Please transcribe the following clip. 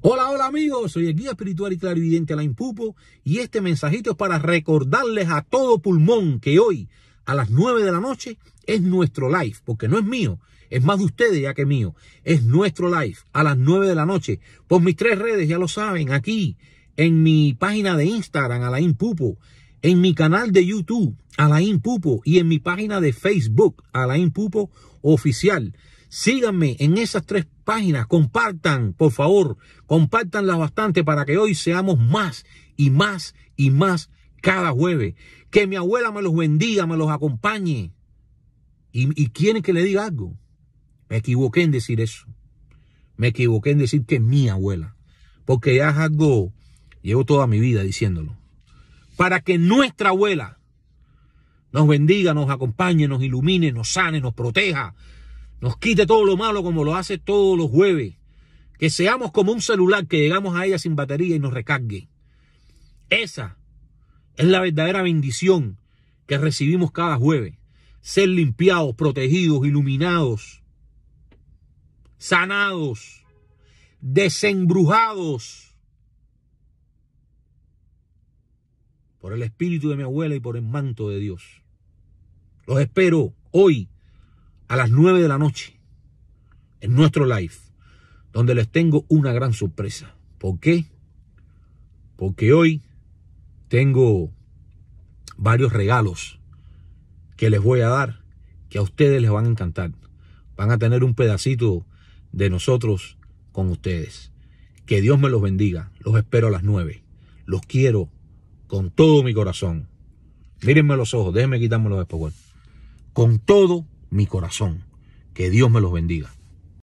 Hola, hola amigos, soy el guía espiritual y clarividente Alain Pupo y este mensajito es para recordarles a todo pulmón que hoy a las 9 de la noche es nuestro live, porque no es mío, es más de ustedes ya que mío, es nuestro live a las 9 de la noche por mis tres redes, ya lo saben, aquí en mi página de Instagram Alain Pupo, en mi canal de YouTube Alain Pupo y en mi página de Facebook Alain Pupo Oficial. Síganme en esas tres páginas, compartan, por favor, compartanlas bastante para que hoy seamos más y más y más cada jueves. Que mi abuela me los bendiga, me los acompañe. Y, y quieren que le diga algo. Me equivoqué en decir eso. Me equivoqué en decir que mi abuela. Porque ya es algo, llevo toda mi vida diciéndolo. Para que nuestra abuela nos bendiga, nos acompañe, nos ilumine, nos sane, nos proteja, nos quite todo lo malo como lo hace todos los jueves. Que seamos como un celular que llegamos a ella sin batería y nos recargue. Esa es la verdadera bendición que recibimos cada jueves. Ser limpiados, protegidos, iluminados, sanados, desembrujados por el espíritu de mi abuela y por el manto de Dios. Los espero hoy a las 9 de la noche en nuestro live, donde les tengo una gran sorpresa. ¿Por qué? Porque hoy tengo varios regalos que les voy a dar que a ustedes les van a encantar. Van a tener un pedacito de nosotros con ustedes. Que Dios me los bendiga. Los espero a las 9. Los quiero con todo mi corazón. Mírenme los ojos, déjenme quitarme los espejos. Con todo mi corazón. Que Dios me los bendiga.